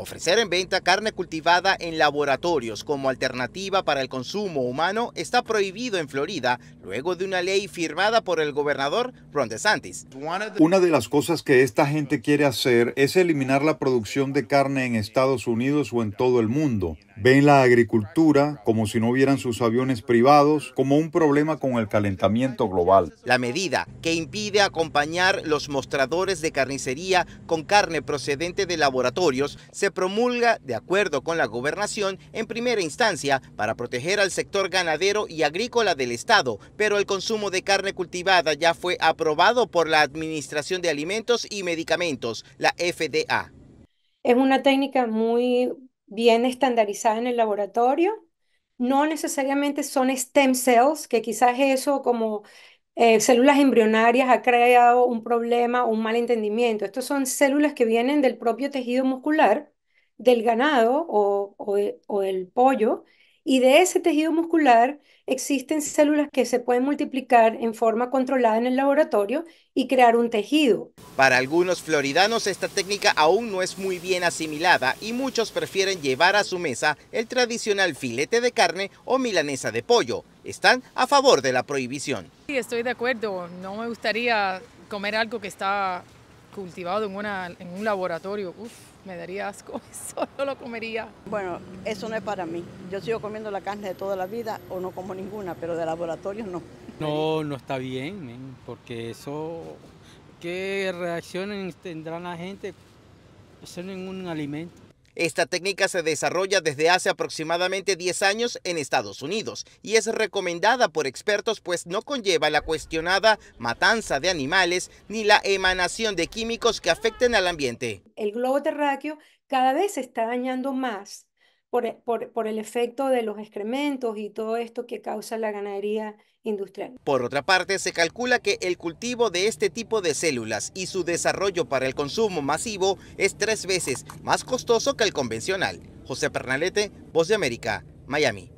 Ofrecer en venta carne cultivada en laboratorios como alternativa para el consumo humano está prohibido en Florida luego de una ley firmada por el gobernador Ron DeSantis. Una de las cosas que esta gente quiere hacer es eliminar la producción de carne en Estados Unidos o en todo el mundo. Ven la agricultura como si no hubieran sus aviones privados, como un problema con el calentamiento global. La medida que impide acompañar los mostradores de carnicería con carne procedente de laboratorios se promulga de acuerdo con la gobernación en primera instancia para proteger al sector ganadero y agrícola del Estado, pero el consumo de carne cultivada ya fue aprobado por la Administración de Alimentos y Medicamentos, la FDA. Es una técnica muy bien estandarizada en el laboratorio. No necesariamente son stem cells, que quizás eso como eh, células embrionarias ha creado un problema un malentendimiento. Estos son células que vienen del propio tejido muscular del ganado o, o, del e, pollo, y de ese tejido muscular existen células que se pueden multiplicar en forma controlada en el laboratorio y crear un tejido. Para algunos floridanos esta técnica aún no es muy bien asimilada y muchos prefieren llevar a su mesa el tradicional filete de carne o milanesa de pollo. Están a favor de la prohibición. Sí, estoy de acuerdo. No me gustaría comer algo que está cultivado en, una, en un laboratorio, me daría asco, solo lo comería. Bueno, eso no es para mí. Yo sigo comiendo la carne de toda la vida o no como ninguna, pero de laboratorio no. No, no está bien, porque eso, ¿qué reacciones tendrá la gente? Eso no es un alimento. Esta técnica se desarrolla desde hace aproximadamente 10 años en Estados Unidos y es recomendada por expertos pues no conlleva la cuestionada matanza de animales ni la emanación de químicos que afecten al ambiente. El globo terráqueo cada vez se está dañando más e, por, el efecto de los excrementos y todo esto que causa la ganadería industrial. Por otra parte, se calcula que el cultivo de este tipo de células y su desarrollo para el consumo masivo es tres veces más costoso que el convencional. José Pernalete, Voz de América, Miami.